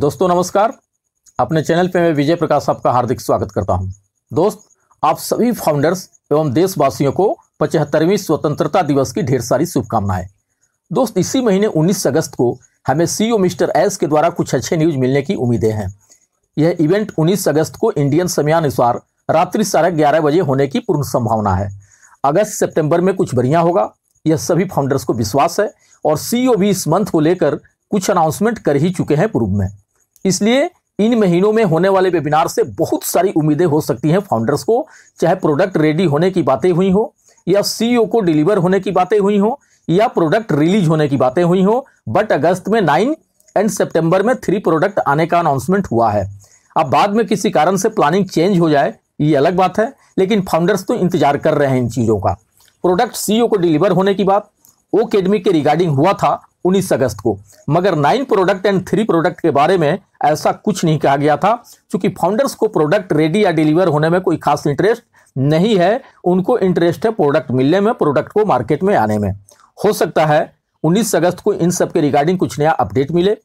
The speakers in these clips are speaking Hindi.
दोस्तों नमस्कार अपने चैनल पे मैं विजय प्रकाश आपका हार्दिक स्वागत करता हूं दोस्त आप सभी फाउंडर्स एवं देशवासियों को पचहत्तरवीं स्वतंत्रता दिवस की ढेर सारी शुभकामनाएं दोस्त इसी महीने 19 अगस्त को हमें सीईओ e मिस्टर एस के द्वारा कुछ अच्छे न्यूज मिलने की उम्मीदें हैं यह इवेंट उन्नीस अगस्त को इंडियन समयानुसार रात्रि साढ़े ग्यारह बजे होने की पूर्ण संभावना है अगस्त सितंबर में कुछ बढ़िया होगा यह सभी फाउंडर्स को विश्वास है और सीईओ e भी इस मंथ को लेकर कुछ अनाउंसमेंट कर ही चुके हैं पूर्व में इसलिए इन महीनों में होने वाले वेबिनार से बहुत सारी उम्मीदें हो सकती हैं फाउंडर्स को चाहे प्रोडक्ट रेडी होने की बातें हुई हो या सीईओ e को डिलीवर होने की बातें हुई हो या प्रोडक्ट रिलीज होने की बातें हुई हो बट अगस्त में नाइन एंड सितंबर में थ्री प्रोडक्ट आने का अनाउंसमेंट हुआ है अब बाद में किसी कारण से प्लानिंग चेंज हो जाए ये अलग बात है लेकिन फाउंडर्स तो इंतजार कर रहे हैं इन चीज़ों का प्रोडक्ट सीईओ e को डिलीवर होने की बात ओ के रिगार्डिंग हुआ था उन्नीस अगस्त को मगर nine product and three product के बारे में ऐसा कुछ नहीं कहा गया था क्योंकि फाउंडर्स को प्रोडक्ट रेडी या डिलीवर होने में कोई खास इंटरेस्ट नहीं है उनको इंटरेस्ट है प्रोडक्ट मिलने में प्रोडक्ट को मार्केट में आने में हो सकता है 19 अगस्त को इन सब के रिगार्डिंग कुछ नया अपडेट मिले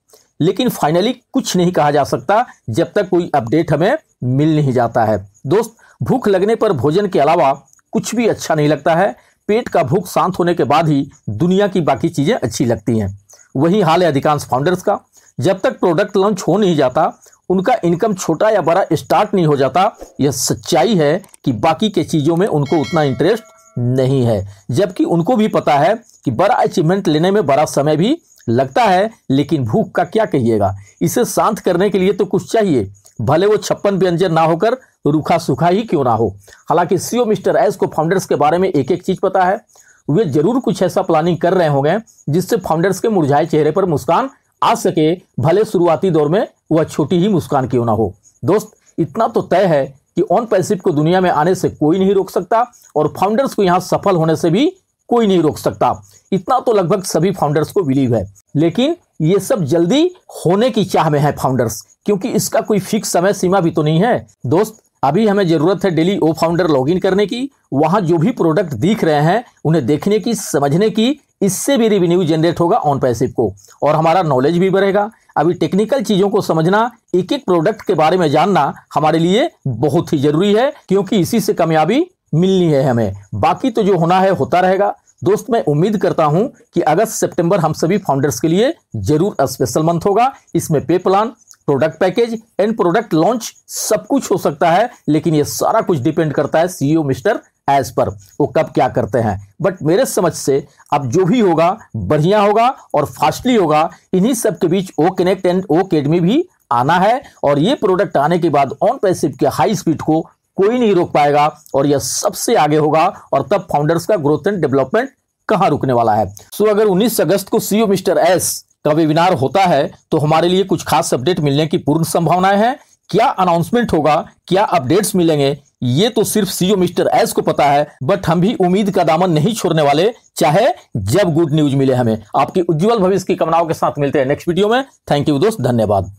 लेकिन फाइनली कुछ नहीं कहा जा सकता जब तक कोई अपडेट हमें मिल नहीं जाता है दोस्त भूख लगने पर भोजन के अलावा कुछ भी अच्छा नहीं लगता है पेट का भूख शांत होने के बाद ही दुनिया की बाकी चीज़ें अच्छी लगती हैं वही हाल है अधिकांश फाउंडर्स का जब तक प्रोडक्ट लॉन्च हो नहीं जाता उनका इनकम छोटा या बड़ा स्टार्ट नहीं हो जाता यह सच्चाई है कि बाकी के चीज़ों में उनको उतना इंटरेस्ट नहीं है जबकि उनको भी पता है कि बड़ा अचीवमेंट लेने में बड़ा समय भी लगता है लेकिन भूख का क्या कहिएगा इसे शांत करने के लिए तो कुछ चाहिए भले वो छप्पन व्यंजन ना होकर रूखा सूखा ही क्यों ना हो हालांकि सीओ मिस्टर एस को फाउंडर्स के बारे में एक एक चीज पता है वे जरूर कुछ ऐसा प्लानिंग कर रहे होंगे जिससे फाउंडर्स के मुरझाए चेहरे पर मुस्कान आ सके भले शुरुआती दौर में वह छोटी ही मुस्कान क्यों ना हो दोस्त इतना तो तय है कि ऑन पैसिव को दुनिया में आने से कोई नहीं रोक सकता और फाउंडर्स को यहाँ सफल होने से भी कोई नहीं रोक सकता इतना तो लगभग सभी फाउंडर्स को बिलीव है लेकिन ये सब जल्दी होने की चाह में है फाउंडर्स क्योंकि इसका कोई फिक्स समय सीमा भी तो नहीं है दोस्त अभी हमें ज़रूरत है डेली ओ फाउंडर लॉगिन करने की वहां जो भी प्रोडक्ट दिख रहे हैं उन्हें देखने की समझने की इससे भी रिवेन्यू जनरेट होगा ऑन पैसिव को और हमारा नॉलेज भी बढ़ेगा अभी टेक्निकल चीज़ों को समझना एक एक प्रोडक्ट के बारे में जानना हमारे लिए बहुत ही ज़रूरी है क्योंकि इसी से कामयाबी मिलनी है हमें बाकी तो जो होना है होता रहेगा दोस्त मैं उम्मीद करता हूं कि अगस्त सितंबर हम सभी फाउंडर्स के लिए जरूर स्पेशल मंथ होगा इसमें pay plan product package and product launch सब कुछ हो सकता है लेकिन ये सारा कुछ डिपेंड करता है CEO e mister as per वो कब क्या करते हैं बट मेरे समझ से अब जो भी होगा बढ़िया होगा और फास्टली होगा इन्हीं सब के बीच O connect and O academy भी आना है और ये प्रोडक्ट आने के बाद ऑन पैसिव के हाई स्पीड को कोई नहीं रोक पाएगा और यह सबसे आगे होगा और तब फाउंडर्स का ग्रोथ एंड डेवलपमेंट कहां रुकने वाला है सो so, अगर 19 अगस्त को सीईओ e मिस्टर एस का वेबिनार होता है तो हमारे लिए कुछ खास अपडेट मिलने की पूर्ण संभावनाएं हैं क्या अनाउंसमेंट होगा क्या अपडेट्स मिलेंगे ये तो सिर्फ सीईओ e मिस्टर एस को पता है बट हम भी उम्मीद का दामन नहीं छोड़ने वाले चाहे जब गुड न्यूज मिले हमें आपकी उज्जवल भविष्य की कामनाओं के साथ मिलते हैं नेक्स्ट वीडियो में थैंक यू दोस्त धन्यवाद